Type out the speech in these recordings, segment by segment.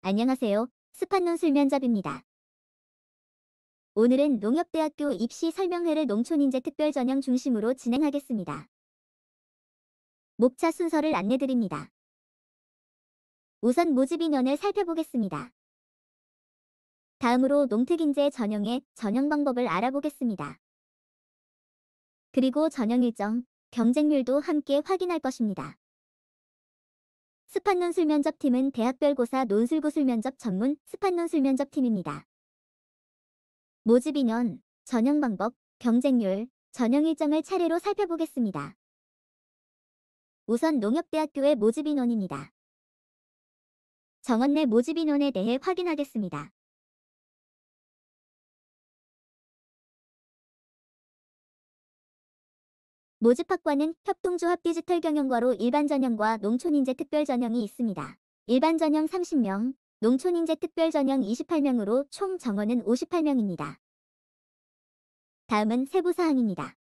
안녕하세요. 스판논 술면잡입니다. 오늘은 농협대학교 입시 설명회를 농촌인재 특별 전형 중심으로 진행하겠습니다. 목차 순서를 안내드립니다. 우선 모집 인원을 살펴보겠습니다. 다음으로 농특인재 전형의 전형 방법을 알아보겠습니다. 그리고 전형 일정, 경쟁률도 함께 확인할 것입니다. 스판 논술 면접팀은 대학별 고사 논술고술 면접 전문 스판 논술 면접팀입니다. 모집 인원, 전형 방법, 경쟁률, 전형 일정을 차례로 살펴보겠습니다. 우선 농협대학교의 모집 인원입니다. 정원 내 모집 인원에 대해 확인하겠습니다. 모집학과는 협동조합 디지털 경영과로 일반 전형과 농촌인재 특별 전형이 있습니다. 일반 전형 30명, 농촌인재 특별 전형 28명으로 총 정원은 58명입니다. 다음은 세부사항입니다.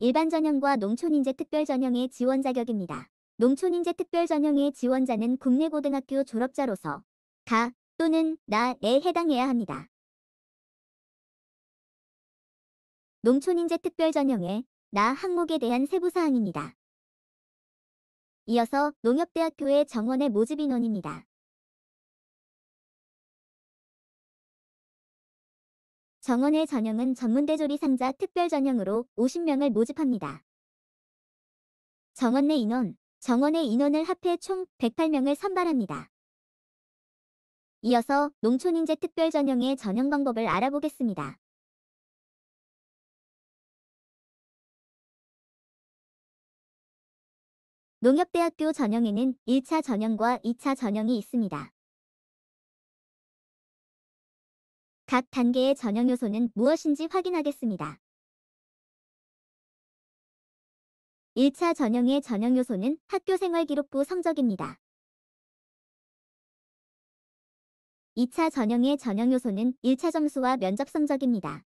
일반 전형과 농촌인재 특별 전형의 지원 자격입니다. 농촌인재 특별 전형의 지원자는 국내 고등학교 졸업자로서 가 또는 나에 해당해야 합니다. 농촌인재 특별전형의 나 항목에 대한 세부사항입니다. 이어서 농협대학교의 정원의 모집인원입니다. 정원의 전형은 전문대조리 상자 특별전형으로 50명을 모집합니다. 정원 내 인원, 정원의 인원을 합해 총 108명을 선발합니다. 이어서 농촌인재 특별전형의 전형 방법을 알아보겠습니다. 농협대학교 전형에는 1차 전형과 2차 전형이 있습니다. 각 단계의 전형 요소는 무엇인지 확인하겠습니다. 1차 전형의 전형 요소는 학교생활기록부 성적입니다. 2차 전형의 전형 요소는 1차 점수와 면접 성적입니다.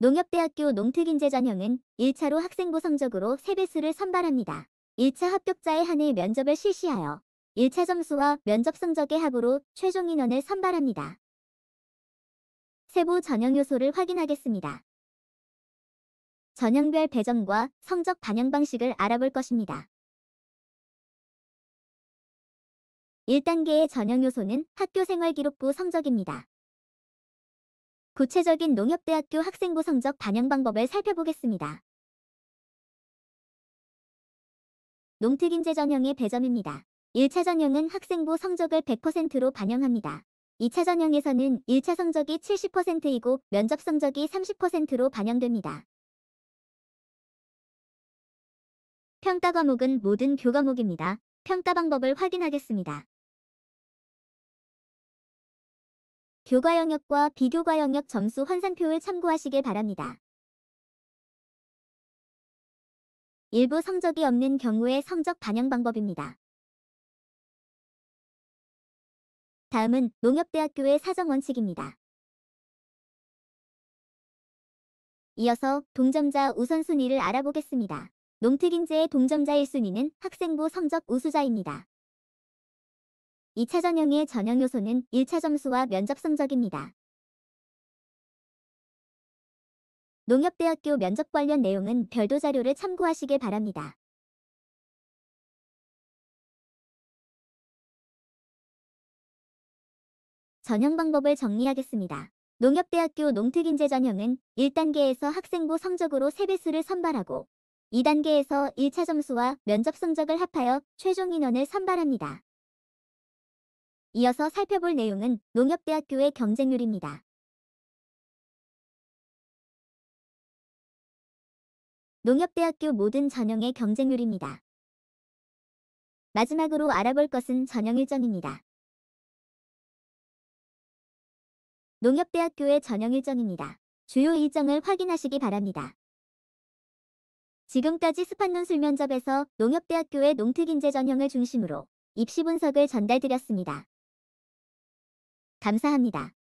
농협대학교 농특인재전형은 1차로 학생부 성적으로 세배수를 선발합니다. 1차 합격자에 한해 면접을 실시하여 1차 점수와 면접 성적의 합으로 최종 인원을 선발합니다. 세부 전형 요소를 확인하겠습니다. 전형별 배정과 성적 반영 방식을 알아볼 것입니다. 1단계의 전형 요소는 학교생활기록부 성적입니다. 구체적인 농협대학교 학생부 성적 반영 방법을 살펴보겠습니다. 농특인재 전형의 배점입니다. 1차 전형은 학생부 성적을 100%로 반영합니다. 2차 전형에서는 1차 성적이 70%이고 면접 성적이 30%로 반영됩니다. 평가 과목은 모든 교과목입니다. 평가 방법을 확인하겠습니다. 교과 영역과 비교과 영역 점수 환산표를 참고하시길 바랍니다. 일부 성적이 없는 경우의 성적 반영 방법입니다. 다음은 농협대학교의 사정 원칙입니다. 이어서 동점자 우선순위를 알아보겠습니다. 농특인제의 동점자 1순위는 학생부 성적 우수자입니다. 2차 전형의 전형 요소는 1차 점수와 면접 성적입니다. 농협대학교 면접 관련 내용은 별도 자료를 참고하시길 바랍니다. 전형 방법을 정리하겠습니다. 농협대학교 농특인재 전형은 1단계에서 학생부 성적으로 세배수를 선발하고 2단계에서 1차 점수와 면접 성적을 합하여 최종 인원을 선발합니다. 이어서 살펴볼 내용은 농협대학교의 경쟁률입니다. 농협대학교 모든 전형의 경쟁률입니다. 마지막으로 알아볼 것은 전형 일정입니다. 농협대학교의 전형 일정입니다. 주요 일정을 확인하시기 바랍니다. 지금까지 스팟논 술면접에서 농협대학교의 농특인재 전형을 중심으로 입시 분석을 전달드렸습니다. 감사합니다.